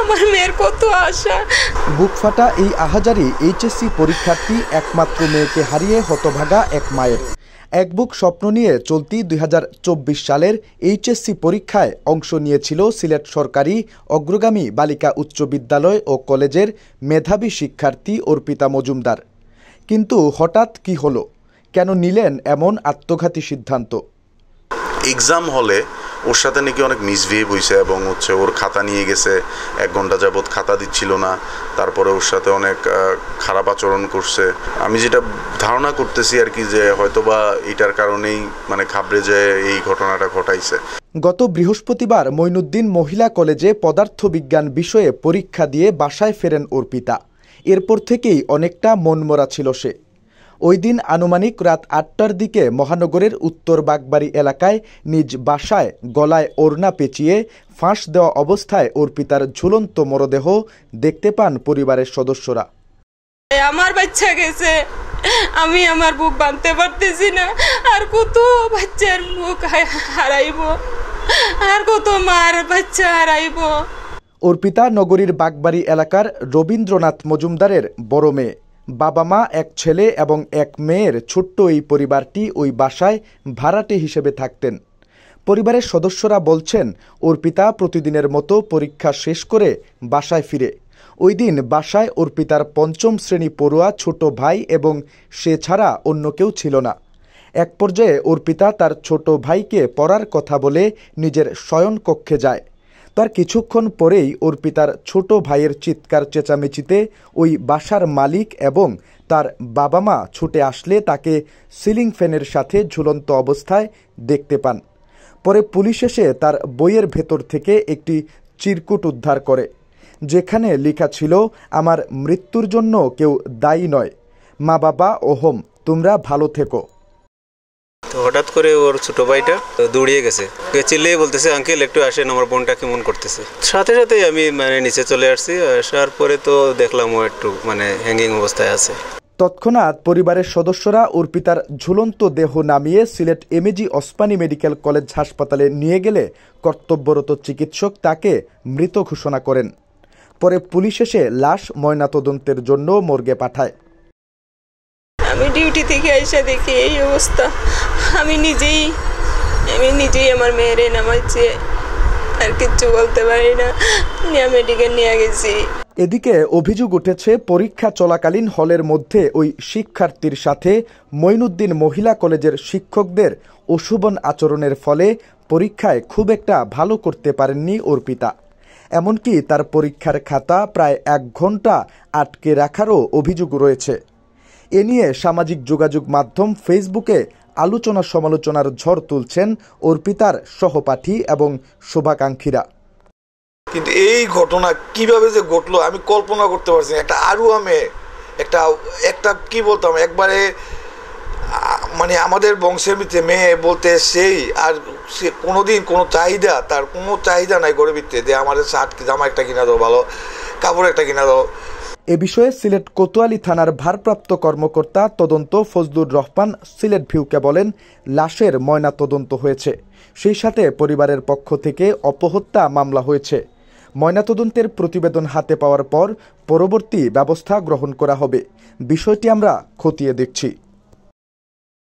আমার মেয়ের কত আশা বুক ফাটা এই আহাজারি এইচএসসি পরীক্ষার্থী একমাত্র মেয়েকে হারিয়ে হতভাগা এক মায়ের এক বুক স্বপ্ন নিয়ে চলতি দুই সালের এইচএসসি পরীক্ষায় অংশ নিয়েছিল সিলেট সরকারি অগ্রগামী বালিকা উচ্চ বিদ্যালয় ও কলেজের মেধাবী শিক্ষার্থী অর্পিতা মজুমদার কিন্তু হঠাৎ কি হলো কেন নিলেন এমন আত্মঘাতী সিদ্ধান্ত এক্সাম হলে ওর সাথে নাকি অনেক মিসবিহেভ হয়েছে এবং হচ্ছে ওর খাতা নিয়ে গেছে এক ঘন্টা যাবৎ খাতা দিচ্ছিল না তারপরে ওর সাথে অনেক খারাপ আচরণ করছে আমি যেটা ধারণা করতেছি আর কি যে হয়তোবা এটার কারণেই মানে খাবড়ে যে এই ঘটনাটা ঘটাইছে গত বৃহস্পতিবার মইনুদ্দিন মহিলা কলেজে পদার্থবিজ্ঞান বিষয়ে পরীক্ষা দিয়ে বাসায় ফেরেন অর্পিতা এরপর থেকেই অনেকটা মনমরা ছিল সে ওই দিন আনুমানিক রাত আটটার দিকে মহানগরের উত্তর বাগবাড়ি এলাকায় নিজ বাসায় গলায় ওড়না পেঁচিয়ে ফাঁস দেওয়া অবস্থায় অর্পিতার ঝুলন্ত মরদেহ দেখতে পান পরিবারের সদস্যরা আমার বাচ্চা গেছে আমি আমার বুক বাঁধতে পারতেছি না আর কত বাচ্চার মুখ হারাইব আর কত মার বাচ্চা হারাইব অর্পিতা নগরীর বাগবাড়ি এলাকার রবীন্দ্রনাথ মজুমদারের বড় মেয়ে বাবা মা এক ছেলে এবং এক মেয়ের ছোট্ট এই পরিবারটি ওই বাসায় ভাড়াটে হিসেবে থাকতেন পরিবারের সদস্যরা বলছেন অর্পিতা প্রতিদিনের মতো পরীক্ষা শেষ করে বাসায় ফিরে ওই দিন বাসায় অর্পিতার পঞ্চম শ্রেণী পড়ুয়া ছোট ভাই এবং সে ছাড়া অন্য কেউ ছিল না এক পর্যায়ে অর্পিতা তার ছোট ভাইকে পড়ার কথা বলে নিজের শয়ন কক্ষে যায় তার কিছুক্ষণ পরেই অর্পিতার ছোট ভাইয়ের চিৎকার চেঁচামেচিতে ওই বাসার মালিক এবং তার বাবা মা ছুটে আসলে তাকে সিলিং ফ্যানের সাথে ঝুলন্ত অবস্থায় দেখতে পান পরে পুলিশ এসে তার বইয়ের ভেতর থেকে একটি চিরকুট উদ্ধার করে যেখানে লেখা ছিল আমার মৃত্যুর জন্য কেউ দায়ী নয় মা বাবা ও হোম তোমরা ভালো থেকো তো হঠাৎ করে ওর ছোটো ভাইটা দৌড়িয়ে গেছে চিল্লেই বলতেছে আঙ্কেল একটু আসেন আমার বোনটা কেমন করতেছে সাথে সাথে আমি মানে নিচে চলে আসছি আসার পরে তো দেখলাম ও একটু মানে হ্যাঙ্গিং অবস্থায় আছে তৎক্ষণাৎ পরিবারের সদস্যরা অর্পিতার ঝুলন্ত দেহ নামিয়ে Sylhet MAG Osmani medical college হাসপাতালে নিয়ে গেলে কর্তব্যরত চিকিৎসক তাকে মৃত ঘোষণা করেন পরে পুলিশ এসে লাশ ময়নাতদন্তের জন্য মর্গে পাঠায় আমি ডিউটি থেকে আইসা দেখি এই অবস্থা আমি নিজেই আমি নিজেই আমার মেয়ের নামাচ্ছি আর কিচ্ছু বলতে পারি না নিয়ে মেডিকেল নিয়ে গেছি এদিকে অভিযোগ উঠেছে পরীক্ষা চলাকালীন হলের মধ্যে ওই শিক্ষার্থীর সাথে মইনুদ্দিন মহিলা কলেজের শিক্ষকদের অশুভন আচরণের ফলে পরীক্ষায় খুব একটা ভালো করতে পারেননি অর্পিতা এমনকি তার পরীক্ষার খাতা প্রায় এক ঘন্টা আটকে রাখারও অভিযোগ রয়েছে এ নিয়ে সামাজিক যোগাযোগ মাধ্যম ফেসবুকে আলোচনা সমালোচনার ঝড় তুলছেন অর্পিতার সহপাঠী এবং শোভাকাঙ্ক্ষীরা কিন্তু এই ঘটনা কিভাবে যে ঘটলো আমি কল্পনা করতে পারছি একটা আরু মেয়ে একটা একটা কি বলতাম একবারে মানে আমাদের বংশের ভিত্তে মেয়ে বলতে সেই আর সে কোনো দিন কোনো চাহিদা তার কোনো চাহিদা নাই গরিব যে আমাদের শার্ট জামা একটা কিনা দাও ভালো কাপড় একটা কিনা দাও এ বিষয়ে সিলেট কোতোয়ালি থানার ভারপ্রাপ্ত কর্মকর্তা তদন্ত ফজলুর রহমান সিলেট ভিউকে বলেন লাশের ময়না তদন্ত হয়েছে সেই সাথে পরিবারের পক্ষ থেকে অপহত্যা মামলা হয়েছে ময়নাতদন্তের প্রতিবেদন হাতে পাওয়ার পর পরবর্তী ব্যবস্থা গ্রহণ করা হবে বিষয়টি আমরা খতিয়ে দেখছি